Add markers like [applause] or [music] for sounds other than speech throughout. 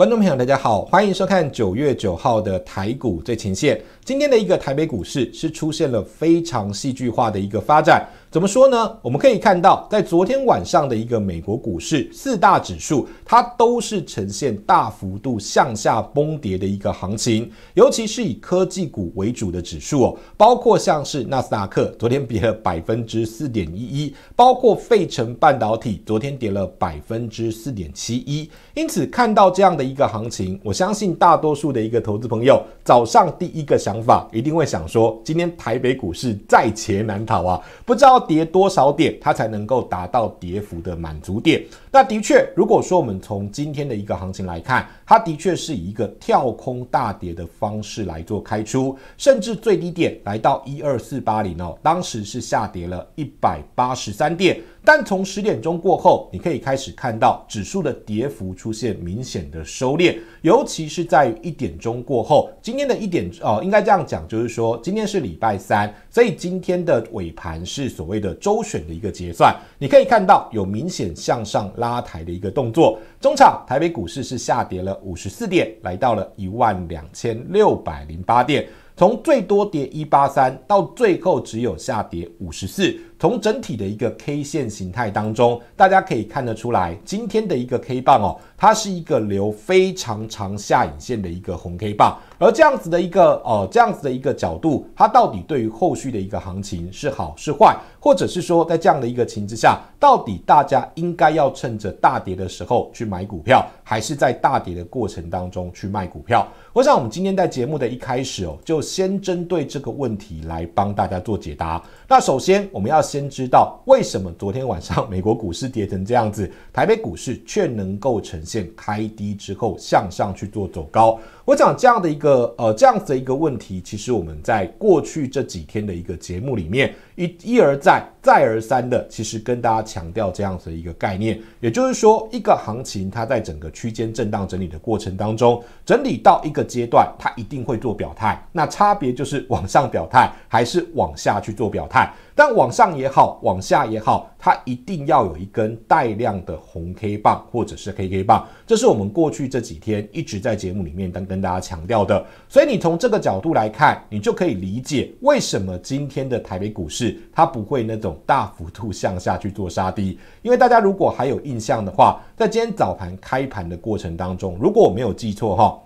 观众朋友，大家好，欢迎收看九月九号的台股最前线。今天的一个台北股市是出现了非常戏剧化的一个发展。怎么说呢？我们可以看到，在昨天晚上的一个美国股市四大指数，它都是呈现大幅度向下崩跌的一个行情，尤其是以科技股为主的指数哦，包括像是纳斯达克昨天跌了百分之四点一一，包括费城半导体昨天跌了百分之四点七一。因此看到这样的一个行情，我相信大多数的一个投资朋友早上第一个想法一定会想说，今天台北股市在劫难逃啊，不知道。跌多少点，它才能够达到跌幅的满足点？那的确，如果说我们从今天的一个行情来看，它的确是以一个跳空大跌的方式来做开出，甚至最低点来到一二四八零哦，当时是下跌了一百八十三点。但从十点钟过后，你可以开始看到指数的跌幅出现明显的收敛，尤其是在一点钟过后。今天的一点哦，应该这样讲，就是说今天是礼拜三，所以今天的尾盘是所谓的周选的一个结算，你可以看到有明显向上。拉抬的一个动作。中场，台北股市是下跌了五十四点，来到了一万两千六百零八点。从最多跌一八三，到最后只有下跌五十四。从整体的一个 K 线形态当中，大家可以看得出来，今天的一个 K 棒哦，它是一个留非常长下影线的一个红 K 棒。而这样子的一个呃，这样子的一个角度，它到底对于后续的一个行情是好是坏，或者是说在这样的一个情之下，到底大家应该要趁着大跌的时候去买股票，还是在大跌的过程当中去卖股票？我想我们今天在节目的一开始哦，就先针对这个问题来帮大家做解答。那首先我们要。先知道为什么昨天晚上美国股市跌成这样子，台北股市却能够呈现开低之后向上去做走高。我想这样的一个呃，这样子的一个问题，其实我们在过去这几天的一个节目里面，一一而再再而三的，其实跟大家强调这样子的一个概念，也就是说，一个行情它在整个区间震荡整理的过程当中，整理到一个阶段，它一定会做表态。那差别就是往上表态，还是往下去做表态。但往上也好，往下也好，它一定要有一根带量的红 K 棒或者是 K K 棒，这是我们过去这几天一直在节目里面当跟大家强调的。所以你从这个角度来看，你就可以理解为什么今天的台北股市它不会那种大幅度向下去做杀低。因为大家如果还有印象的话，在今天早盘开盘的过程当中，如果我没有记错哈。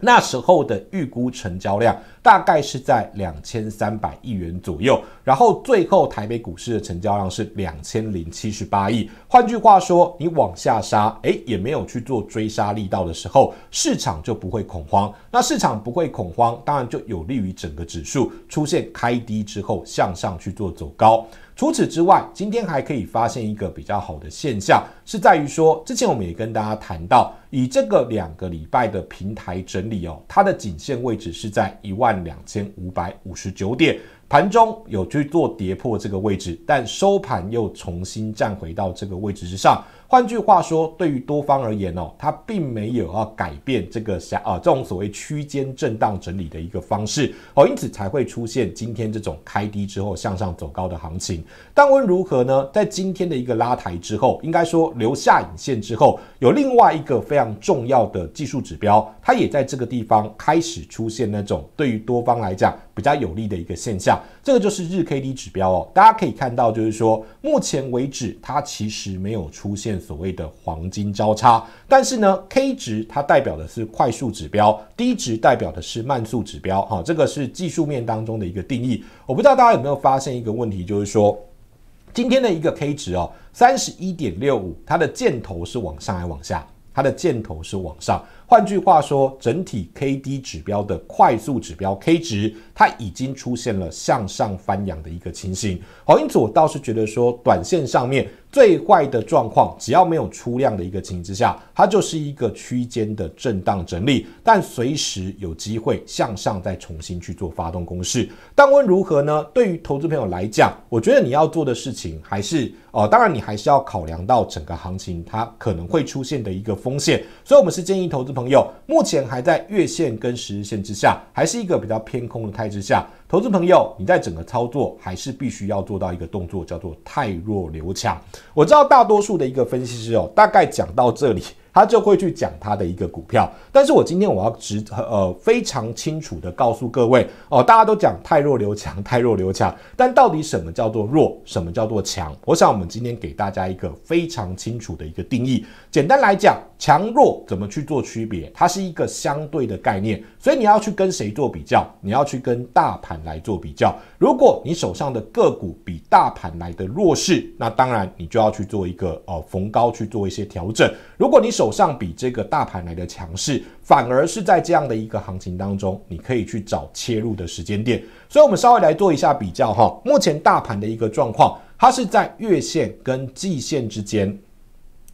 那时候的预估成交量大概是在两千三百亿元左右，然后最后台北股市的成交量是两千零七十八亿。换句话说，你往下杀，诶，也没有去做追杀力道的时候，市场就不会恐慌。那市场不会恐慌，当然就有利于整个指数出现开低之后向上去做走高。除此之外，今天还可以发现一个比较好的现象，是在于说，之前我们也跟大家谈到，以这个两个礼拜的平台整理哦，它的颈线位置是在一万两千五百五十九点，盘中有去做跌破这个位置，但收盘又重新站回到这个位置之上。换句话说，对于多方而言哦，它并没有要改变这个下啊这种所谓区间震荡整理的一个方式哦，因此才会出现今天这种开低之后向上走高的行情。但论如何呢？在今天的一个拉抬之后，应该说留下影线之后，有另外一个非常重要的技术指标，它也在这个地方开始出现那种对于多方来讲。比较有利的一个现象，这个就是日 K D 指标哦。大家可以看到，就是说，目前为止它其实没有出现所谓的黄金交叉。但是呢，K 值它代表的是快速指标，D 值代表的是慢速指标，哈，这个是技术面当中的一个定义。我不知道大家有没有发现一个问题，就是说，今天的一个 K 值哦，三十一点六五，它的箭头是往上还往下？它的箭头是往上。换句话说，整体 K D 指标的快速指标 K 值，它已经出现了向上翻扬的一个情形。好，因此我倒是觉得说，短线上面最坏的状况，只要没有出量的一个情形之下，它就是一个区间的震荡整理，但随时有机会向上再重新去做发动攻势。但无论如何呢，对于投资朋友来讲，我觉得你要做的事情还是，呃，当然你还是要考量到整个行情它可能会出现的一个风险。所以，我们是建议投资。朋友目前还在月线跟十日线之下，还是一个比较偏空的态势下。投资朋友，你在整个操作还是必须要做到一个动作，叫做“太弱留强”。我知道大多数的一个分析师哦，大概讲到这里，他就会去讲他的一个股票。但是我今天我要直呃非常清楚的告诉各位哦，大家都讲“太弱留强”，“太弱留强”，但到底什么叫做弱，什么叫做强？我想我们今天给大家一个非常清楚的一个定义。简单来讲。强弱怎么去做区别？它是一个相对的概念，所以你要去跟谁做比较？你要去跟大盘来做比较。如果你手上的个股比大盘来的弱势，那当然你就要去做一个呃逢高去做一些调整。如果你手上比这个大盘来的强势，反而是在这样的一个行情当中，你可以去找切入的时间点。所以我们稍微来做一下比较哈，目前大盘的一个状况，它是在月线跟季线之间。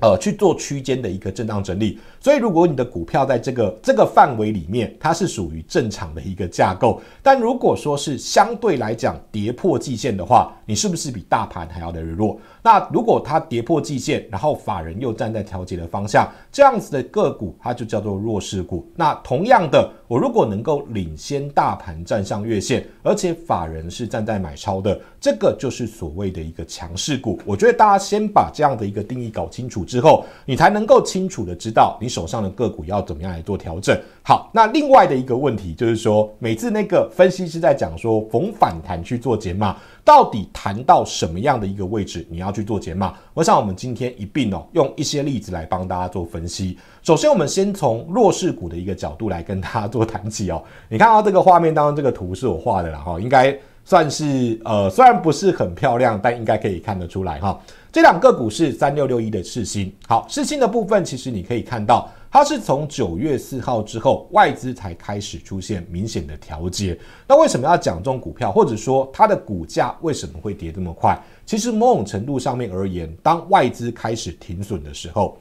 呃，去做区间的一个震荡整理，所以如果你的股票在这个这个范围里面，它是属于正常的一个架构。但如果说是相对来讲跌破季线的话，你是不是比大盘还要的弱？那如果它跌破季线，然后法人又站在调节的方向，这样子的个股，它就叫做弱势股。那同样的，我如果能够领先大盘站上月线，而且法人是站在买超的，这个就是所谓的一个强势股。我觉得大家先把这样的一个定义搞清楚。之后，你才能够清楚的知道你手上的个股要怎么样来做调整。好，那另外的一个问题就是说，每次那个分析师在讲说逢反弹去做减码，到底谈到什么样的一个位置你要去做减码？我想我们今天一并哦，用一些例子来帮大家做分析。首先，我们先从弱势股的一个角度来跟大家做谈起哦。你看到这个画面当中这个图是我画的啦哈，应该算是呃，虽然不是很漂亮，但应该可以看得出来哈。这两个股是三六六一的试新，好世新的部分，其实你可以看到，它是从九月四号之后，外资才开始出现明显的调节。那为什么要讲这种股票，或者说它的股价为什么会跌这么快？其实某种程度上面而言，当外资开始停损的时候，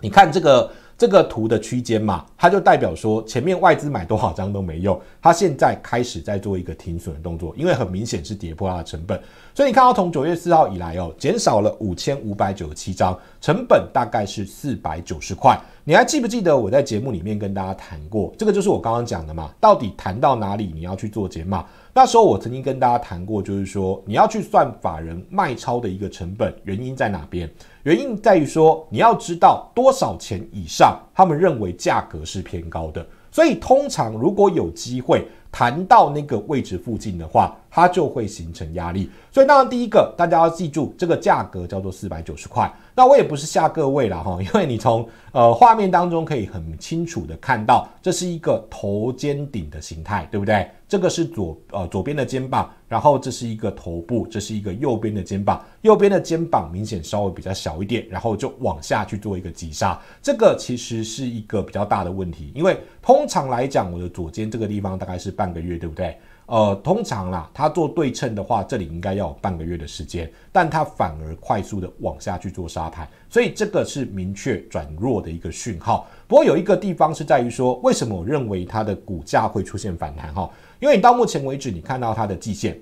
你看这个。这个图的区间嘛，它就代表说前面外资买多少张都没用，它现在开始在做一个停损的动作，因为很明显是跌破它的成本。所以你看到从九月四号以来哦，减少了五千五百九十七张，成本大概是四百九十块。你还记不记得我在节目里面跟大家谈过，这个就是我刚刚讲的嘛，到底谈到哪里你要去做解码？那时候我曾经跟大家谈过，就是说你要去算法人卖超的一个成本，原因在哪边？原因在于说你要知道多少钱以上，他们认为价格是偏高的。所以通常如果有机会谈到那个位置附近的话，它就会形成压力。所以当然，第一个大家要记住，这个价格叫做四百九十块。那我也不是吓各位了哈，[laughs] 因为你从呃画面当中可以很清楚的看到，这是一个头肩顶的形态，对不对？这个是左呃左边的肩膀，然后这是一个头部，这是一个右边的肩膀，右边的肩膀明显稍微比较小一点，然后就往下去做一个急杀。这个其实是一个比较大的问题，因为通常来讲，我的左肩这个地方大概是半个月，对不对？呃，通常啦，它做对称的话，这里应该要。半个月的时间，但它反而快速的往下去做杀盘，所以这个是明确转弱的一个讯号。不过有一个地方是在于说，为什么我认为它的股价会出现反弹？哈，因为你到目前为止，你看到它的季线，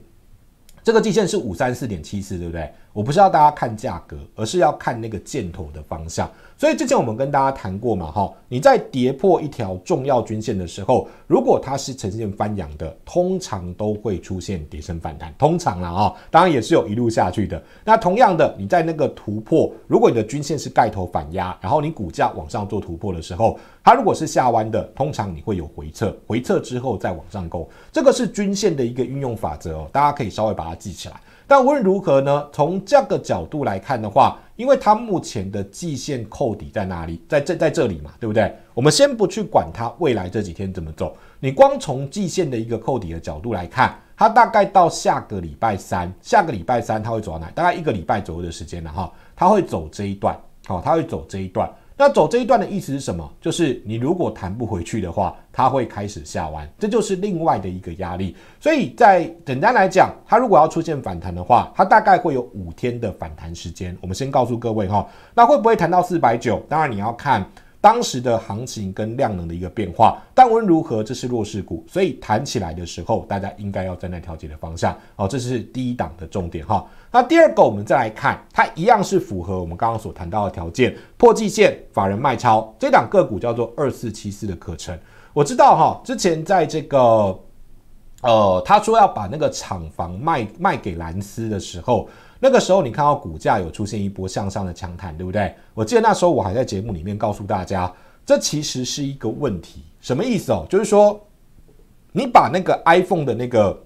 这个季线是五三四点七四，对不对？我不是要大家看价格，而是要看那个箭头的方向。所以之前我们跟大家谈过嘛，哈，你在跌破一条重要均线的时候，如果它是呈现翻扬的，通常都会出现跌升反弹，通常了啊，当然也是有一路下去的。那同样的，你在那个突破，如果你的均线是盖头反压，然后你股价往上做突破的时候，它如果是下弯的，通常你会有回撤，回撤之后再往上攻，这个是均线的一个运用法则哦，大家可以稍微把它记起来。但无论如何呢，从这个角度来看的话，因为它目前的季线扣底在哪里？在这，在这里嘛，对不对？我们先不去管它未来这几天怎么走，你光从季线的一个扣底的角度来看，它大概到下个礼拜三，下个礼拜三它会走到哪？大概一个礼拜左右的时间了哈，它会走这一段，好，它会走这一段。那走这一段的意思是什么？就是你如果弹不回去的话，它会开始下弯，这就是另外的一个压力。所以，在简单来讲，它如果要出现反弹的话，它大概会有五天的反弹时间。我们先告诉各位哈，那会不会弹到四百九？当然你要看。当时的行情跟量能的一个变化，但无论如何，这是弱势股，所以谈起来的时候，大家应该要站在调节的方向。哦，这是第一档的重点哈。那第二个，我们再来看，它一样是符合我们刚刚所谈到的条件，破季线，法人卖超，这档个股叫做二四七四的可成。我知道哈，之前在这个呃，他说要把那个厂房卖卖给蓝思的时候。那个时候你看到股价有出现一波向上的强弹，对不对？我记得那时候我还在节目里面告诉大家，这其实是一个问题。什么意思哦？就是说，你把那个 iPhone 的那个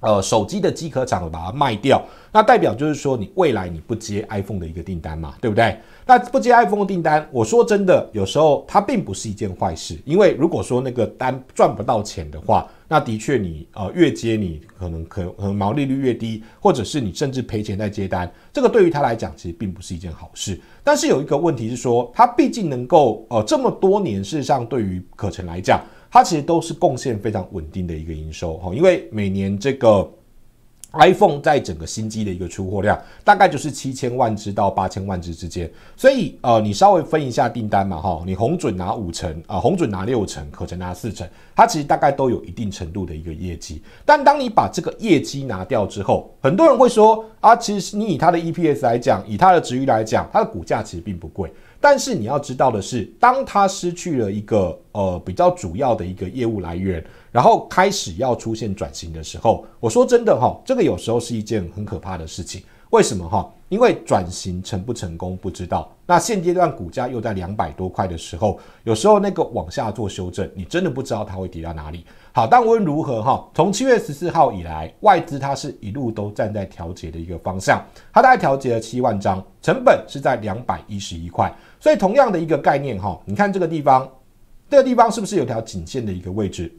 呃手机的机壳厂把它卖掉，那代表就是说你未来你不接 iPhone 的一个订单嘛，对不对？那不接 iPhone 的订单，我说真的，有时候它并不是一件坏事，因为如果说那个单赚不到钱的话。那的确，你呃越接你可能可能毛利率越低，或者是你甚至赔钱在接单，这个对于他来讲其实并不是一件好事。但是有一个问题是说，他毕竟能够呃这么多年，事实上对于可成来讲，他其实都是贡献非常稳定的一个营收哈，因为每年这个。iPhone 在整个新机的一个出货量大概就是七千万只到八千万只之间，所以呃，你稍微分一下订单嘛，哈，你红准拿五成，啊，红准拿六成，可成拿四成，它其实大概都有一定程度的一个业绩。但当你把这个业绩拿掉之后，很多人会说啊，其实你以它的 EPS 来讲，以它的值域来讲，它的股价其实并不贵。但是你要知道的是，当它失去了一个呃比较主要的一个业务来源，然后开始要出现转型的时候，我说真的哈，这个有时候是一件很可怕的事情。为什么哈？因为转型成不成功不知道。那现阶段股价又在两百多块的时候，有时候那个往下做修正，你真的不知道它会跌到哪里。好，但无论如何哈，从七月十四号以来，外资它是一路都站在调节的一个方向，它大概调节了七万张，成本是在两百一十一块。所以同样的一个概念哈，你看这个地方，这个地方是不是有条颈线的一个位置？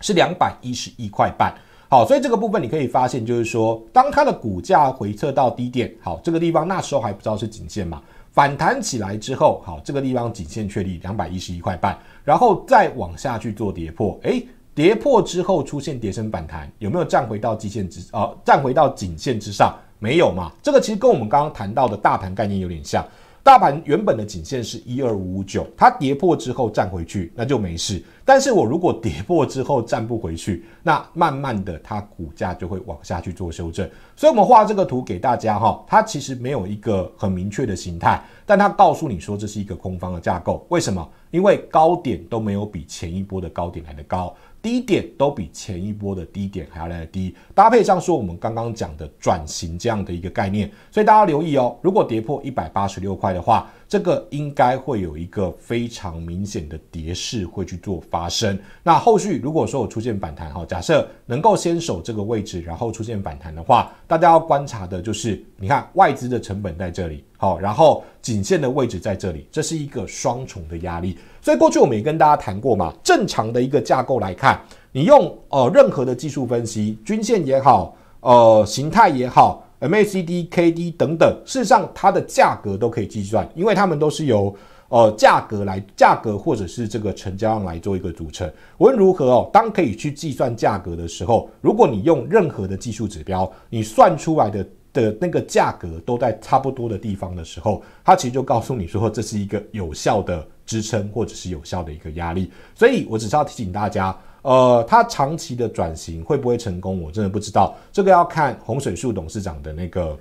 是两百一十一块半。好，所以这个部分你可以发现，就是说当它的股价回撤到低点，好，这个地方那时候还不知道是颈线嘛？反弹起来之后，好，这个地方颈线确立两百一十一块半，然后再往下去做跌破，诶，跌破之后出现跌升反弹，有没有站回到极限之啊？站回到颈线之上？没有嘛？这个其实跟我们刚刚谈到的大盘概念有点像。大盘原本的颈线是一二五五九，它跌破之后站回去，那就没事。但是我如果跌破之后站不回去，那慢慢的它股价就会往下去做修正。所以，我们画这个图给大家哈，它其实没有一个很明确的形态，但它告诉你说这是一个空方的架构。为什么？因为高点都没有比前一波的高点来的高。低点都比前一波的低点还要来的低，搭配上说我们刚刚讲的转型这样的一个概念，所以大家留意哦，如果跌破一百八十六块的话。这个应该会有一个非常明显的跌势会去做发生。那后续如果说有出现反弹哈，假设能够先守这个位置，然后出现反弹的话，大家要观察的就是，你看外资的成本在这里，好，然后颈线的位置在这里，这是一个双重的压力。所以过去我们也跟大家谈过嘛，正常的一个架构来看，你用呃任何的技术分析，均线也好，呃形态也好。MACD、k d 等等，事实上它的价格都可以计算，因为它们都是由呃价格来价格或者是这个成交量来做一个组成。无论如何哦，当可以去计算价格的时候，如果你用任何的技术指标，你算出来的的那个价格都在差不多的地方的时候，它其实就告诉你说这是一个有效的支撑或者是有效的一个压力。所以我只是要提醒大家。呃，它长期的转型会不会成功，我真的不知道。这个要看洪水树董事长的那个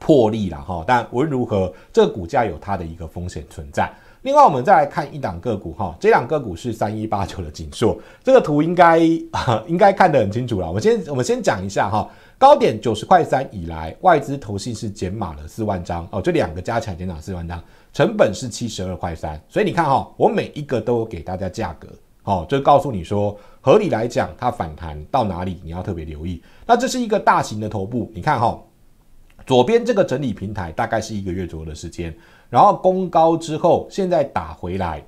魄力了哈。但无论如何，这个股价有它的一个风险存在。另外，我们再来看一档个股哈，这两个股是三一八九的锦硕。这个图应该 [laughs] 应该看得很清楚了。我先我们先讲一下哈，高点九十块三以来，外资投信是减码了四万张哦，这两个加起来减码四万张，成本是七十二块三。所以你看哈，我每一个都给大家价格。哦，就告诉你说，合理来讲，它反弹到哪里，你要特别留意。那这是一个大型的头部，你看哈，左边这个整理平台大概是一个月左右的时间，然后攻高之后，现在打回来，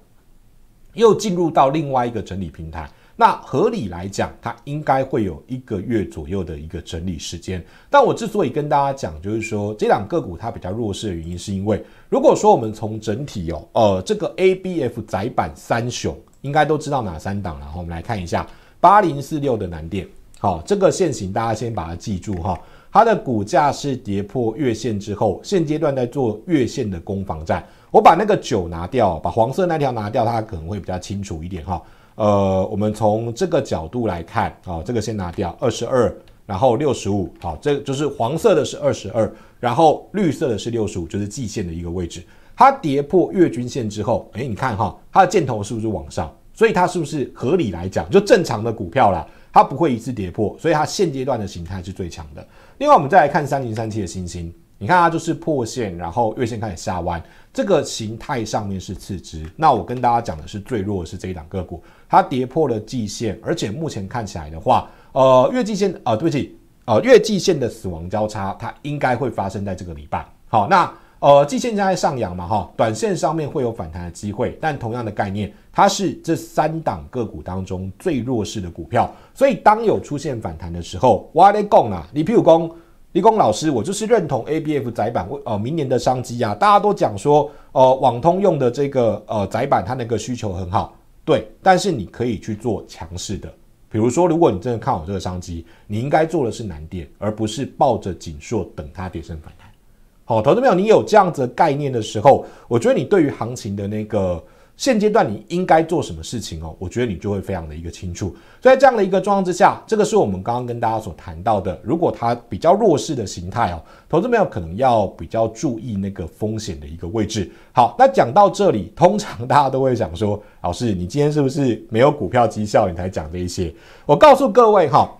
又进入到另外一个整理平台。那合理来讲，它应该会有一个月左右的一个整理时间。但我之所以跟大家讲，就是说这两个股它比较弱势的原因，是因为如果说我们从整体哦，呃，这个 A B F 窄板三雄。应该都知道哪三档了，好，我们来看一下八零四六的蓝电，好，这个线型大家先把它记住哈，它的股价是跌破月线之后，现阶段在做月线的攻防战，我把那个九拿掉，把黄色那条拿掉，它可能会比较清楚一点哈，呃，我们从这个角度来看，好，这个先拿掉二十二，然后六十五，好，这就是黄色的是二十二，然后绿色的是六十五，就是季线的一个位置。它跌破月均线之后，哎，你看哈，它的箭头是不是往上？所以它是不是合理来讲，就正常的股票啦，它不会一次跌破，所以它现阶段的形态是最强的。另外，我们再来看三零三七的星星，你看它就是破线，然后月线开始下弯，这个形态上面是次之。那我跟大家讲的是最弱的是这一档个股，它跌破了季线，而且目前看起来的话，呃，月季线啊，对不起，呃，月季线的死亡交叉，它应该会发生在这个礼拜。好，那。呃，季线在上扬嘛，哈，短线上面会有反弹的机会，但同样的概念，它是这三档个股当中最弱势的股票，所以当有出现反弹的时候我 h y 啊？李譬如公，李工老师，我就是认同 A B F 载板，呃，明年的商机啊，大家都讲说，呃，网通用的这个呃窄板它那个需求很好，对，但是你可以去做强势的，比如说如果你真的看好这个商机，你应该做的是难点，而不是抱着紧硕等它跌升反弹。好，投资朋友，你有这样子的概念的时候，我觉得你对于行情的那个现阶段你应该做什么事情哦，我觉得你就会非常的一个清楚。所以在这样的一个状况之下，这个是我们刚刚跟大家所谈到的，如果它比较弱势的形态哦，投资朋友可能要比较注意那个风险的一个位置。好，那讲到这里，通常大家都会想说，老师，你今天是不是没有股票绩效，你才讲这一些？我告诉各位哈，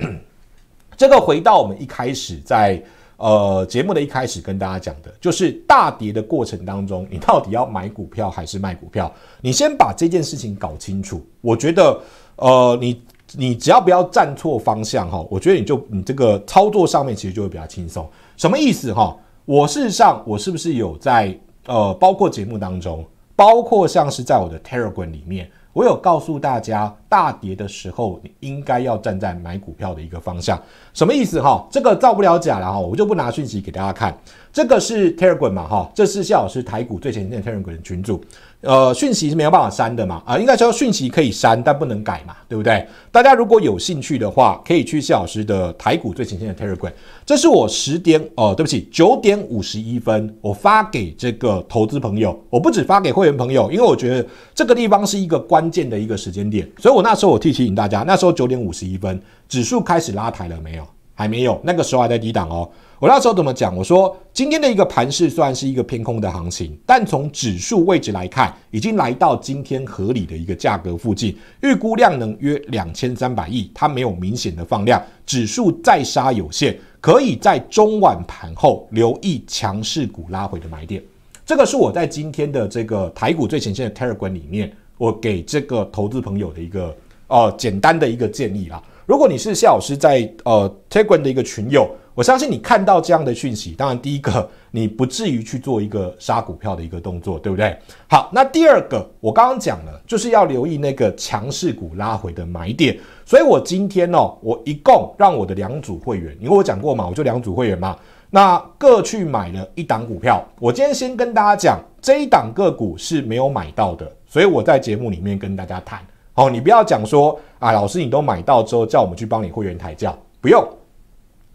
[coughs] 这个回到我们一开始在。呃，节目的一开始跟大家讲的就是大跌的过程当中，你到底要买股票还是卖股票？你先把这件事情搞清楚。我觉得，呃，你你只要不要站错方向哈，我觉得你就你这个操作上面其实就会比较轻松。什么意思哈？我事实上我是不是有在呃，包括节目当中，包括像是在我的 Telegram 里面，我有告诉大家。大跌的时候，你应该要站在买股票的一个方向，什么意思哈？这个造不了假了哈，我就不拿讯息给大家看。这个是 Telegram 嘛哈？这是谢老师台股最前线 Telegram 群主。呃，讯息是没有办法删的嘛？啊，应该说讯息可以删，但不能改嘛，对不对？大家如果有兴趣的话，可以去谢老师的台股最前线的 Telegram。这是我十点哦，对不起，九点五十一分，我发给这个投资朋友。我不止发给会员朋友，因为我觉得这个地方是一个关键的一个时间点，所以我。那时候我提醒大家，那时候九点五十一分，指数开始拉抬了没有？还没有，那个时候还在低档哦。我那时候怎么讲？我说今天的一个盘势虽然是一个偏空的行情，但从指数位置来看，已经来到今天合理的一个价格附近，预估量能约两千三百亿，它没有明显的放量，指数再杀有限，可以在中晚盘后留意强势股拉回的买点。这个是我在今天的这个台股最前线的 Telegram 里面。我给这个投资朋友的一个哦简单的一个建议啦。如果你是谢老师在呃 Tigerone 的一个群友，我相信你看到这样的讯息，当然第一个你不至于去做一个杀股票的一个动作，对不对？好，那第二个我刚刚讲了，就是要留意那个强势股拉回的买点。所以我今天呢，我一共让我的两组会员，因为我讲过嘛，我就两组会员嘛，那各去买了一档股票。我今天先跟大家讲，这一档个股是没有买到的。所以我在节目里面跟大家谈，哦，你不要讲说，啊，老师你都买到之后叫我们去帮你会员抬价，不用。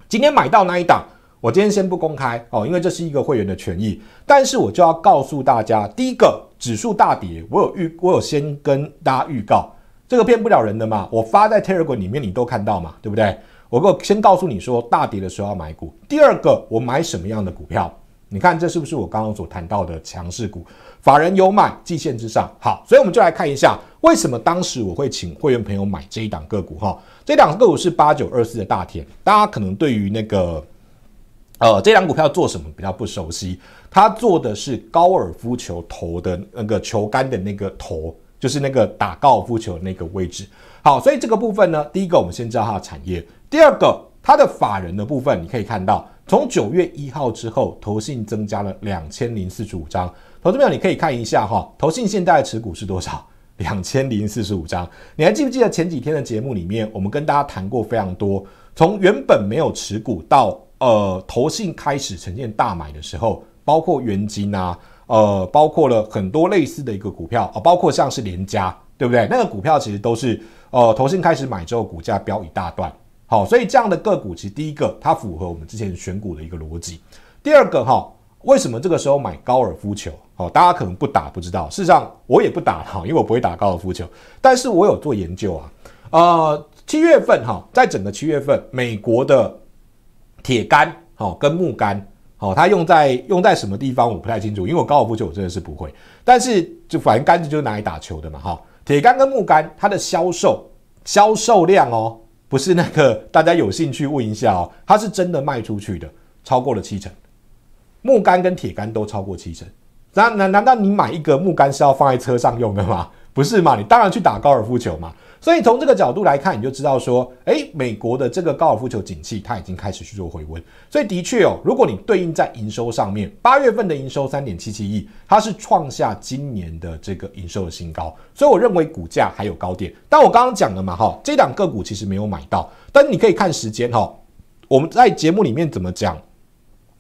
今天买到那一档，我今天先不公开哦，因为这是一个会员的权益。但是我就要告诉大家，第一个指数大跌，我有预，我有先跟大家预告，这个骗不了人的嘛，我发在 Telegram 里面你都看到嘛，对不对？我我先告诉你说，大跌的时候要买股。第二个，我买什么样的股票？你看，这是不是我刚刚所谈到的强势股？法人有买，季线之上。好，所以我们就来看一下，为什么当时我会请会员朋友买这一档个股？哈，这档个股是八九二四的大田。大家可能对于那个，呃，这两股票做什么比较不熟悉？它做的是高尔夫球头的那个球杆的那个头，就是那个打高尔夫球的那个位置。好，所以这个部分呢，第一个我们先知道它的产业，第二个它的法人的部分，你可以看到。从九月一号之后，投信增加了两千零四十五张。同朋友，你可以看一下哈，投信现在持股是多少？[laughs] 两千零四十五张。你还记不记得前几天的节目里面，我们跟大家谈过非常多，从原本没有持股到呃投信开始呈现大买的时候，包括元金啊，呃，包括了很多类似的一个股票啊，包括像是联家，对不对？那个股票其实都是呃投信开始买之后，股价飙一大段。好，所以这样的个股，其实第一个它符合我们之前选股的一个逻辑。第二个哈，为什么这个时候买高尔夫球？好，大家可能不打不知道，事实上我也不打哈，因为我不会打高尔夫球，但是我有做研究啊。呃，七月份哈，在整个七月份，美国的铁杆好跟木杆好，它用在用在什么地方我不太清楚，因为我高尔夫球我真的是不会。但是就反正杆子就是拿来打球的嘛哈，铁杆跟木杆它的销售销售量哦。不是那个，大家有兴趣问一下哦，它是真的卖出去的，超过了七成，木杆跟铁杆都超过七成。那那难道你买一个木杆是要放在车上用的吗？不是嘛，你当然去打高尔夫球嘛。所以从这个角度来看，你就知道说，诶，美国的这个高尔夫球景气它已经开始去做回温。所以的确哦，如果你对应在营收上面，八月份的营收三点七七亿，它是创下今年的这个营收的新高。所以我认为股价还有高点。但我刚刚讲了嘛，哈，这两个股其实没有买到，但你可以看时间哈，我们在节目里面怎么讲。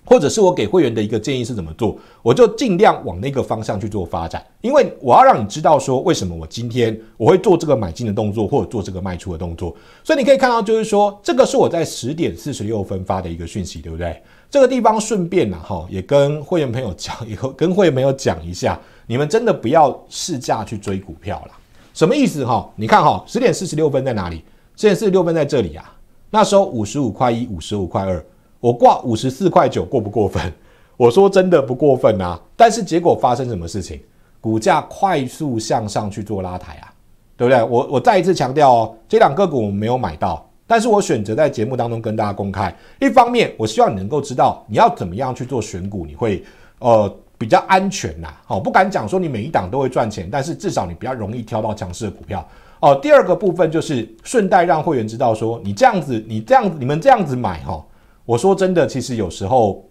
或者是我给会员的一个建议是怎么做，我就尽量往那个方向去做发展，因为我要让你知道说为什么我今天我会做这个买进的动作，或者做这个卖出的动作。所以你可以看到，就是说这个是我在十点四十六分发的一个讯息，对不对？这个地方顺便呢，哈，也跟会员朋友讲，也 [laughs] 跟会员朋友讲一下，你们真的不要试驾去追股票了。什么意思哈？你看哈，十点四十六分在哪里？十点四十六分在这里啊，那时候五十五块一，五十五块二。我挂五十四块九，过不过分？[laughs] 我说真的不过分呐。但是结果发生什么事情？股价快速向上去做拉抬啊，对不对？我我再一次强调哦，这两个股我没有买到，但是我选择在节目当中跟大家公开。一方面，我希望你能够知道你要怎么样去做选股，你会呃比较安全呐。好，不敢讲说你每一档都会赚钱，但是至少你比较容易挑到强势的股票。哦，第二个部分就是顺带让会员知道说，你这样子，你这样，子，你们这样子买哈。我说真的，其实有时候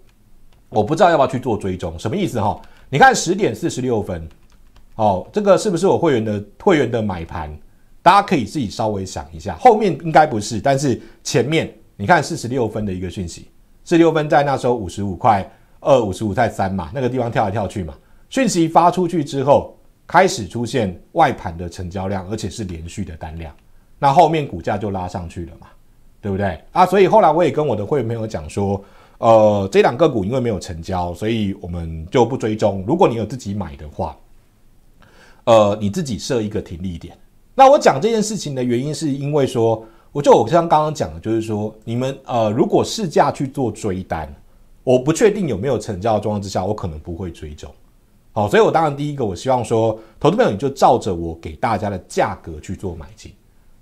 我不知道要不要去做追踪，什么意思哈？你看十点四十六分，哦，这个是不是我会员的会员的买盘？大家可以自己稍微想一下，后面应该不是，但是前面你看四十六分的一个讯息，四十六分在那时候五十五块二，五十五块三嘛，那个地方跳来跳去嘛。讯息发出去之后，开始出现外盘的成交量，而且是连续的单量，那后面股价就拉上去了嘛。对不对啊？所以后来我也跟我的会员朋友讲说，呃，这两个股因为没有成交，所以我们就不追踪。如果你有自己买的话，呃，你自己设一个停利点。那我讲这件事情的原因，是因为说，我就我像刚刚讲的，就是说，你们呃，如果试价去做追单，我不确定有没有成交的状况之下，我可能不会追踪。好，所以我当然第一个我希望说，投资朋友你就照着我给大家的价格去做买进。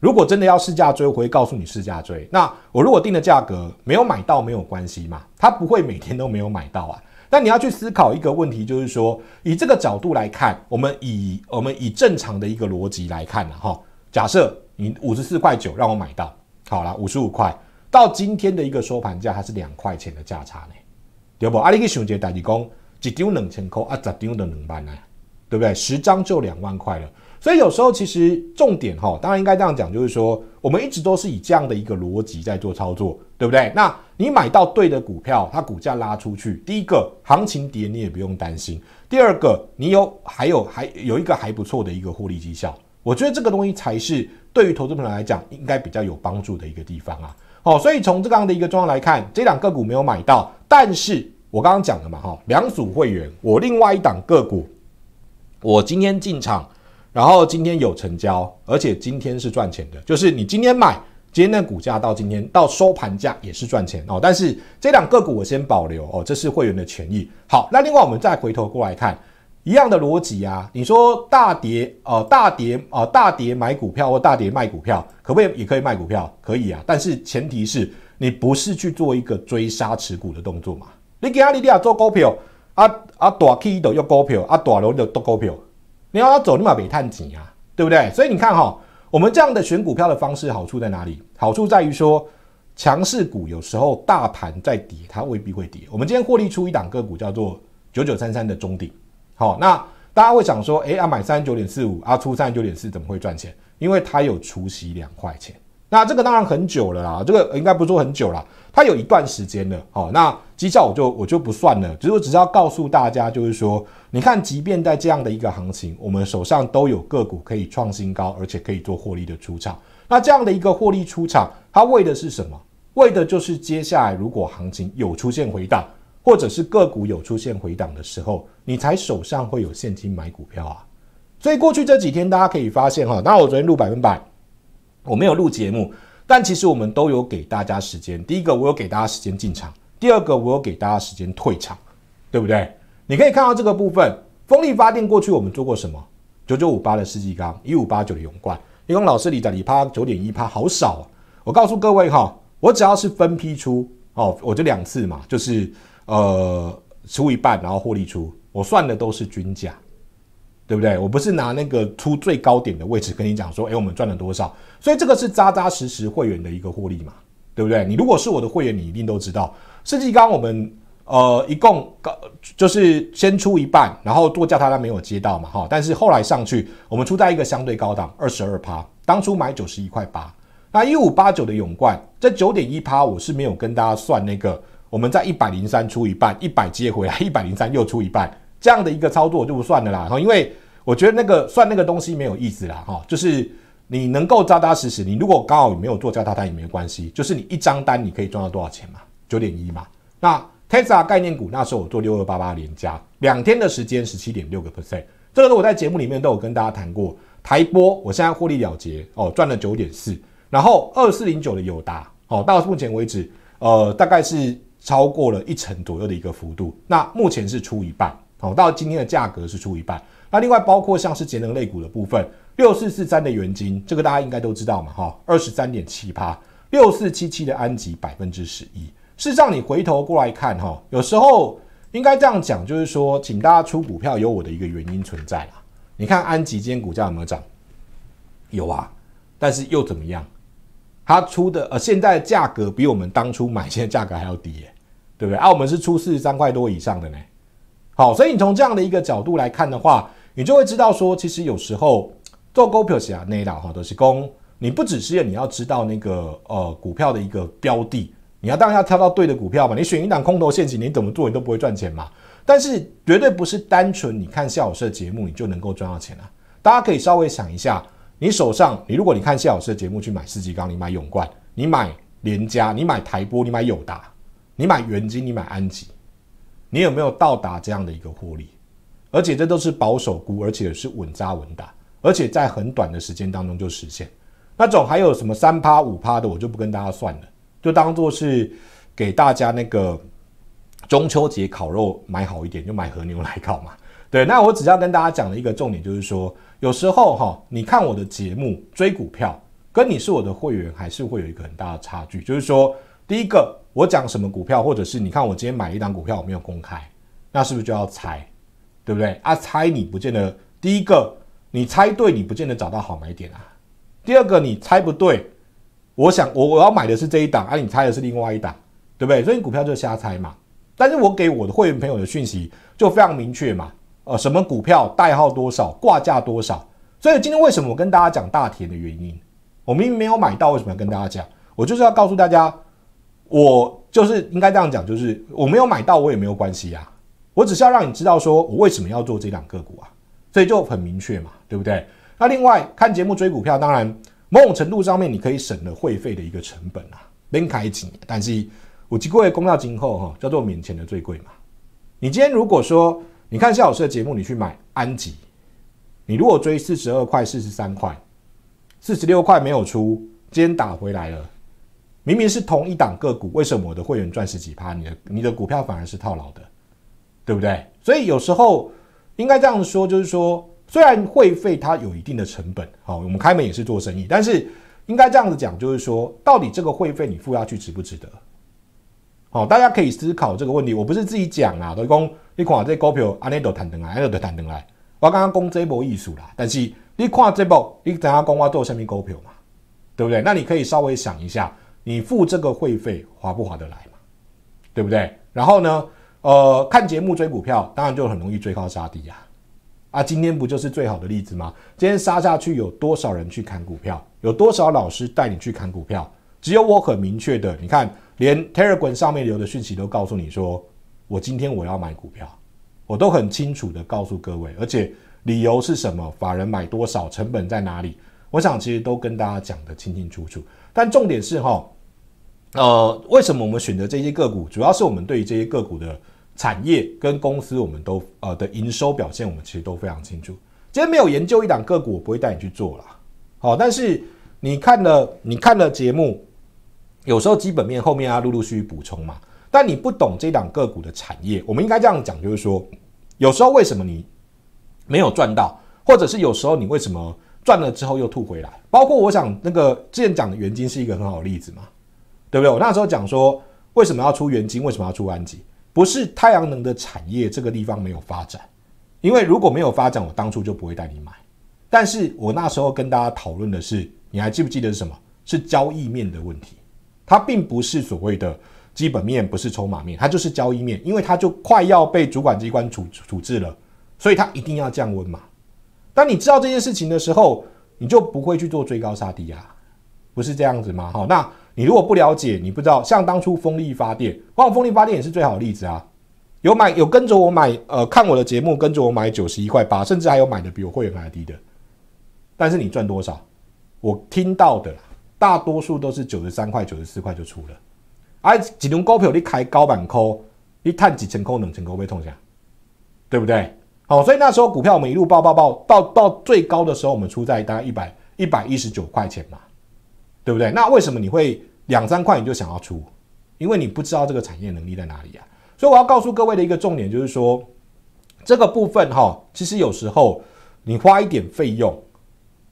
如果真的要试驾追，我会告诉你试驾追。那我如果定的价格没有买到没有关系嘛，他不会每天都没有买到啊。但你要去思考一个问题，就是说以这个角度来看，我们以我们以正常的一个逻辑来看呢，哈，假设你五十四块九让我买到，好了，五十五块到今天的一个收盘价还是两块钱的价差呢，对不？阿力克熊姐代你讲，只张两千块啊，咋丢的两万呢？对不对？十张就两万块了。所以有时候其实重点哈，当然应该这样讲，就是说我们一直都是以这样的一个逻辑在做操作，对不对？那你买到对的股票，它股价拉出去，第一个行情跌你也不用担心；第二个，你有还有还有一个还不错的一个获利绩效，我觉得这个东西才是对于投资朋友来讲应该比较有帮助的一个地方啊。好，所以从这样的一个状况来看，这两个股没有买到，但是我刚刚讲了嘛，哈，两组会员，我另外一档个股，我今天进场。然后今天有成交，而且今天是赚钱的，就是你今天买，今天的股价到今天到收盘价也是赚钱哦。但是这两个股我先保留哦，这是会员的权益。好，那另外我们再回头过来看，一样的逻辑啊。你说大跌啊，大跌啊，大跌买股票或大跌卖股票，可不可以？也可以卖股票，可以啊。但是前提是你不是去做一个追杀持股的动作嘛。你阿莉莉亚做股票啊啊大 K 就又股票啊大落就剁股票。你要走立马被探底啊，对不对？所以你看哈，我们这样的选股票的方式好处在哪里？好处在于说，强势股有时候大盘在跌，它未必会跌。我们今天获利出一档个股，叫做九九三三的中顶。好，那大家会想说，哎，要买三十九点四五，啊出三十九点四，怎么会赚钱？因为它有除息两块钱。那这个当然很久了啦，这个应该不说很久了。它有一段时间了，好，那绩效我就我就不算了，只是我只要告诉大家，就是说，你看，即便在这样的一个行情，我们手上都有个股可以创新高，而且可以做获利的出场。那这样的一个获利出场，它为的是什么？为的就是接下来如果行情有出现回档，或者是个股有出现回档的时候，你才手上会有现金买股票啊。所以过去这几天大家可以发现哈，那我昨天录百分百，我没有录节目。但其实我们都有给大家时间。第一个，我有给大家时间进场；第二个，我有给大家时间退场，对不对？你可以看到这个部分，风力发电过去我们做过什么？九九五八的世纪钢，一五八九的永冠，一共老师里的里趴九点一趴，好少。我告诉各位哈，我只要是分批出哦，我就两次嘛，就是呃出一半，然后获利出。我算的都是均价。对不对？我不是拿那个出最高点的位置跟你讲说，诶，我们赚了多少？所以这个是扎扎实实会员的一个获利嘛，对不对？你如果是我的会员，你一定都知道。设计刚我们呃一共高就是先出一半，然后多叫他他没有接到嘛哈，但是后来上去我们出在一个相对高档二十二趴，当初买九十一块八，那一五八九的永冠这九点一趴，我是没有跟大家算那个，我们在一百零三出一半，一百接回来一百零三又出一半这样的一个操作就不算了啦，因为。我觉得那个算那个东西没有意思啦，哈，就是你能够扎扎实实，你如果刚好没有做加大单也没关系，就是你一张单你可以赚到多少钱嘛？九点一嘛。那 Tesla 概念股那时候我做六二八八连加两天的时间，十七点六个 percent，这个我在节目里面都有跟大家谈过。台波我现在获利了结哦，赚了九点四。然后二四零九的友达哦，到目前为止呃大概是超过了一成左右的一个幅度，那目前是出一半哦，到今天的价格是出一半。那另外包括像是节能类股的部分，六四四三的元金，这个大家应该都知道嘛，哈，二十三点七八，六四七七的安吉百分之十一。事实上，你回头过来看，哈，有时候应该这样讲，就是说，请大家出股票有我的一个原因存在啦。你看安吉今天股价有没有涨？有啊，但是又怎么样？它出的呃，现在价格比我们当初买现在价格还要低，耶，对不对啊？我们是出四十三块多以上的呢。好，所以你从这样的一个角度来看的话。你就会知道说，其实有时候做股票啊，内道哈都是攻。你不只是你要知道那个呃股票的一个标的，你要当然要挑到对的股票嘛。你选一档空头陷阱，你怎么做你都不会赚钱嘛。但是绝对不是单纯你看谢老师的节目你就能够赚到钱了。大家可以稍微想一下，你手上你如果你看谢老师的节目去买四级钢，你买永冠，你买联家，你买台玻，你买友达，你买元金，你买安吉，你有没有到达这样的一个获利？而且这都是保守估，而且是稳扎稳打，而且在很短的时间当中就实现。那种还有什么三趴五趴的，我就不跟大家算了，就当做是给大家那个中秋节烤肉买好一点，就买和牛来烤嘛。对，那我只要跟大家讲的一个重点就是说，有时候哈，你看我的节目追股票，跟你是我的会员还是会有一个很大的差距，就是说，第一个我讲什么股票，或者是你看我今天买一档股票，我没有公开，那是不是就要猜？对不对啊？猜你不见得。第一个，你猜对，你不见得找到好买点啊。第二个，你猜不对，我想我我要买的是这一档，而你猜的是另外一档，对不对？所以股票就瞎猜嘛。但是我给我的会员朋友的讯息就非常明确嘛。呃，什么股票，代号多少，挂价多少。所以今天为什么我跟大家讲大田的原因？我明明没有买到，为什么要跟大家讲？我就是要告诉大家，我就是应该这样讲，就是我没有买到，我也没有关系呀。我只是要让你知道，说我为什么要做这两个股啊，所以就很明确嘛，对不对？那另外看节目追股票，当然某种程度上面你可以省了会费的一个成本啊，免开紧，但是我几会月攻到今后哈，叫做免钱的最贵嘛。你今天如果说你看夏老师的节目，你去买安吉，你如果追四十二块、四十三块、四十六块没有出，今天打回来了，明明是同一档个股，为什么我的会员赚十几趴，你的你的股票反而是套牢的？对不对？所以有时候应该这样说，就是说，虽然会费它有一定的成本，好，我们开门也是做生意，但是应该这样子讲，就是说，到底这个会费你付下去值不值得？好，大家可以思考这个问题。我不是自己讲啊，都讲你看这股票，阿内都谈得来，阿内都谈得来。我刚刚讲这波艺术啦，但是你看这波，你等下讲我做什么股票嘛？对不对？那你可以稍微想一下，你付这个会费划不划得来嘛？对不对？然后呢？呃，看节目追股票，当然就很容易追高杀低呀！啊，今天不就是最好的例子吗？今天杀下去，有多少人去砍股票？有多少老师带你去砍股票？只有我很明确的，你看，连 Telegram 上面留的讯息都告诉你说，我今天我要买股票，我都很清楚的告诉各位，而且理由是什么？法人买多少？成本在哪里？我想其实都跟大家讲的清清楚楚。但重点是哈，呃，为什么我们选择这些个股？主要是我们对于这些个股的。产业跟公司，我们都呃的营收表现，我们其实都非常清楚。今天没有研究一档个股，我不会带你去做啦。好，但是你看了你看了节目，有时候基本面后面啊，陆陆续续补充嘛。但你不懂这档个股的产业，我们应该这样讲，就是说，有时候为什么你没有赚到，或者是有时候你为什么赚了之后又吐回来？包括我想那个之前讲的原金是一个很好的例子嘛，对不对？我那时候讲说，为什么要出原金，为什么要出安吉？不是太阳能的产业这个地方没有发展，因为如果没有发展，我当初就不会带你买。但是我那时候跟大家讨论的是，你还记不记得是什么？是交易面的问题，它并不是所谓的基本面，不是筹码面，它就是交易面，因为它就快要被主管机关处处置了，所以它一定要降温嘛。当你知道这件事情的时候，你就不会去做追高杀低啊，不是这样子吗？好，那。你如果不了解，你不知道，像当初风力发电，光风力发电也是最好的例子啊。有买有跟着我买，呃，看我的节目，跟着我买九十一块八，甚至还有买的比我会员还低的。但是你赚多少？我听到的大多数都是九十三块、九十四块就出了。哎，几轮高票你开高板扣，你探几成扣、能成功被痛下，对不对？好，所以那时候股票我们一路爆爆爆，到到最高的时候，我们出在大概一百一百一十九块钱嘛。对不对？那为什么你会两三块你就想要出？因为你不知道这个产业能力在哪里啊！所以我要告诉各位的一个重点就是说，这个部分哈，其实有时候你花一点费用，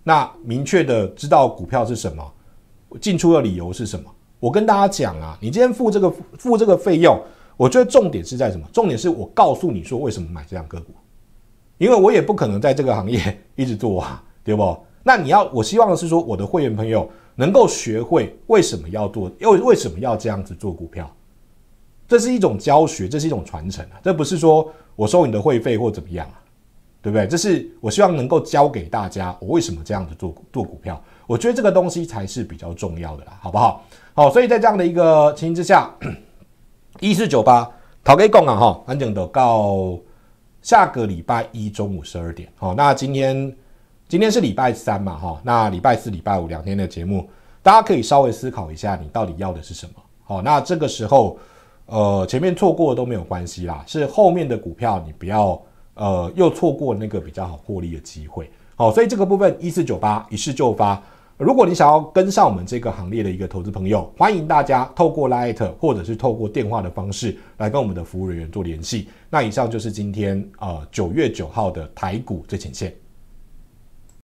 那明确的知道股票是什么，进出的理由是什么。我跟大家讲啊，你今天付这个付这个费用，我觉得重点是在什么？重点是我告诉你说为什么买这样个股，因为我也不可能在这个行业 [laughs] 一直做啊，对不？那你要，我希望的是说我的会员朋友。能够学会为什么要做，又为什么要这样子做股票？这是一种教学，这是一种传承啊！这不是说我收你的会费或怎么样啊，对不对？这是我希望能够教给大家，我为什么这样子做做股票？我觉得这个东西才是比较重要的啦，好不好？好，所以在这样的一个情形之下，[coughs] 一四九八逃给共啊哈，完整的到下个礼拜一中午十二点。好，那今天。今天是礼拜三嘛，哈，那礼拜四、礼拜五两天的节目，大家可以稍微思考一下，你到底要的是什么。好，那这个时候，呃，前面错过都没有关系啦，是后面的股票你不要，呃，又错过那个比较好获利的机会。好，所以这个部分一四九八一试就发。如果你想要跟上我们这个行列的一个投资朋友，欢迎大家透过 l i h t 或者是透过电话的方式来跟我们的服务人员做联系。那以上就是今天呃九月九号的台股最前线。